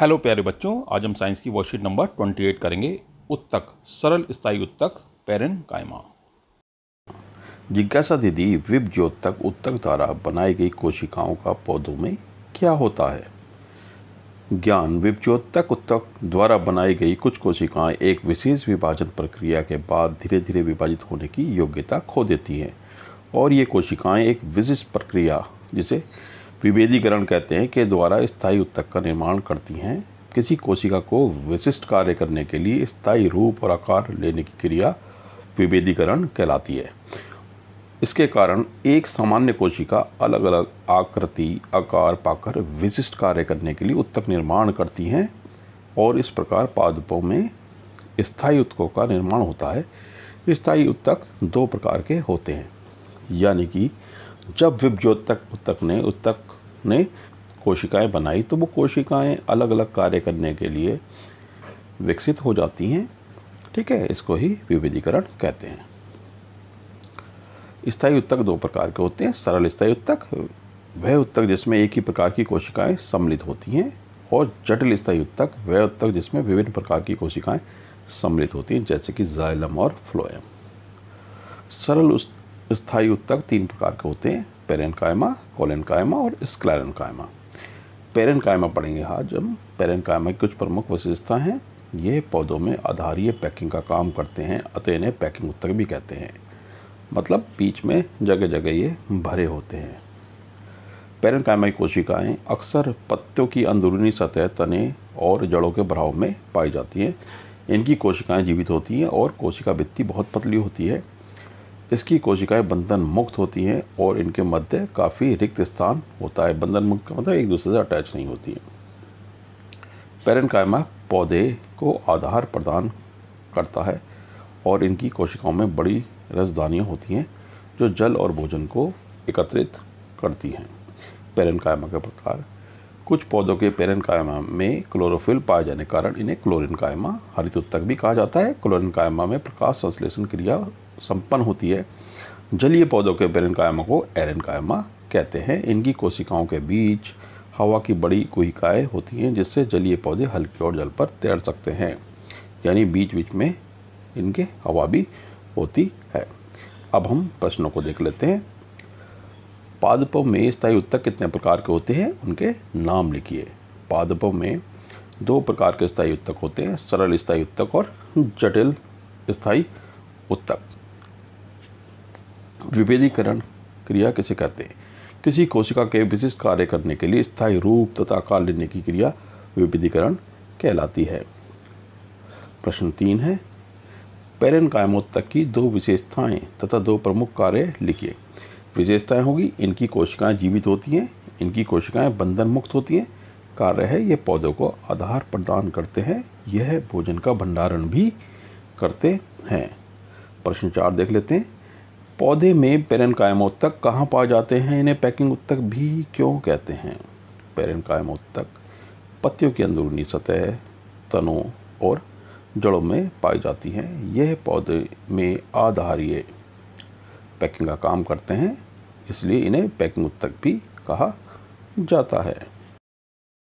hello प्यारे बच्चों आज हम साइंस की वर्कशीट नंबर 28 करेंगे उत्तक सरल स्थायी उत्तक पेरन कायमा जिज्ञासा दीदी विप ज्योतक उत्तक द्वारा बनाई गई कोशिकाओं का पौधों में क्या होता है ज्ञान विप ज्योतक उत्तक द्वारा बनाई गई कुछ कोशिकाएं एक विशेष विभाजन प्रक्रिया के बाद धीरे धीरे विभाजित होने की योग्यता खो देती हैं और ये कोशिकाएं एक विशिष्ट प्रक्रिया जिसे विभेदीकरण कहते हैं के द्वारा स्थायी उत्तक का निर्माण करती हैं किसी कोशिका को विशिष्ट कार्य करने के लिए स्थायी रूप और आकार लेने की क्रिया विभेदीकरण कहलाती है इसके कारण एक सामान्य कोशिका अलग अलग आकृति आकार पाकर विशिष्ट कार्य करने के लिए उत्तक निर्माण करती हैं और इस प्रकार पादपों में स्थायी उत्तकों का निर्माण होता है स्थायी उत्तक दो प्रकार के होते हैं यानी कि जब विभ ज्योतक उत्तक ने उत्तक ने कोशिकाएं बनाई तो वो कोशिकाएं अलग अलग कार्य करने के लिए विकसित हो जाती हैं ठीक है इसको ही विविधीकरण कहते हैं स्थायी उत्तक दो प्रकार के होते हैं सरल स्थायी उत्तक वह उत्तक जिसमें एक ही प्रकार की कोशिकाएं सम्मिलित होती हैं और जटिल स्थायी उत्तक वह उत्तक जिसमें विभिन्न प्रकार की कोशिकाएं सम्मिलित होती हैं जैसे कि जायलम और फ्लोएम सरल स्थायी उत्तक तीन प्रकार के होते हैं पेरन कायमा कोलन कायमा और स्क्लैरन कायमा पेरेन कायमा पढ़ेंगे आज हम पेरन कायमा की कुछ प्रमुख विशेषता हैं ये पौधों में आधारीय पैकिंग का काम करते हैं अतः इन्हें पैकिंग उत्तक भी कहते हैं मतलब बीच में जगह जगह ये भरे होते हैं पेरन कायमा की कोशिकाएँ अक्सर पत्तों की अंदरूनी सतह तने और जड़ों के भराव में पाई जाती हैं इनकी कोशिकाएं जीवित होती हैं और कोशिका भित्ति बहुत पतली होती है इसकी कोशिकाएं बंधन मुक्त होती हैं और इनके मध्य काफ़ी रिक्त स्थान होता है बंधन मुक्त का मतलब एक दूसरे से अटैच नहीं होती है कायमा पौधे को आधार प्रदान करता है और इनकी कोशिकाओं में बड़ी रसदानियाँ होती हैं जो जल और भोजन को एकत्रित करती हैं कायमा के प्रकार कुछ पौधों के कायमा में क्लोरोफिल पाए जाने कारण इन्हें क्लोरिन कायमा हरित उत्तक भी कहा जाता है क्लोरिन कायमा में प्रकाश संश्लेषण क्रिया संपन्न होती है जलीय पौधों के बेरन कायमा को एरन कायमा कहते हैं इनकी कोशिकाओं के बीच हवा की बड़ी कुहिकाएँ होती हैं जिससे जलीय पौधे हल्के और जल पर तैर सकते हैं यानी बीच बीच में इनके हवा भी होती है अब हम प्रश्नों को देख लेते हैं पादपों में स्थायी उत्तक कितने प्रकार के होते हैं उनके नाम लिखिए पादपों में दो प्रकार के स्थायी उत्तक होते हैं सरल स्थायी उत्तक और जटिल स्थायी उत्तक विभेदीकरण क्रिया किसे कहते हैं किसी कोशिका के विशिष्ट कार्य करने के लिए स्थायी रूप तथा आकार लेने की क्रिया विभेदीकरण कहलाती है प्रश्न तीन है पेरन कायमोत्तक की दो विशेषताएं तथा दो प्रमुख कार्य लिखिए विशेषताएं होगी इनकी कोशिकाएं जीवित होती हैं इनकी कोशिकाएं बंधन मुक्त होती हैं कार्य है ये पौधों को आधार प्रदान करते हैं यह भोजन का भंडारण भी करते हैं प्रश्न चार देख लेते हैं पौधे में पेरन कायमोत्तक कहाँ पाए जाते हैं इन्हें पैकिंग उत्तक भी क्यों कहते हैं पेरन कायमोत्तक पत्तियों की अंदरूनी सतह तनों और जड़ों में पाई जाती हैं यह पौधे में आधारीय पैकिंग का काम करते हैं इसलिए इन्हें पैकिंग उत्तक भी कहा जाता है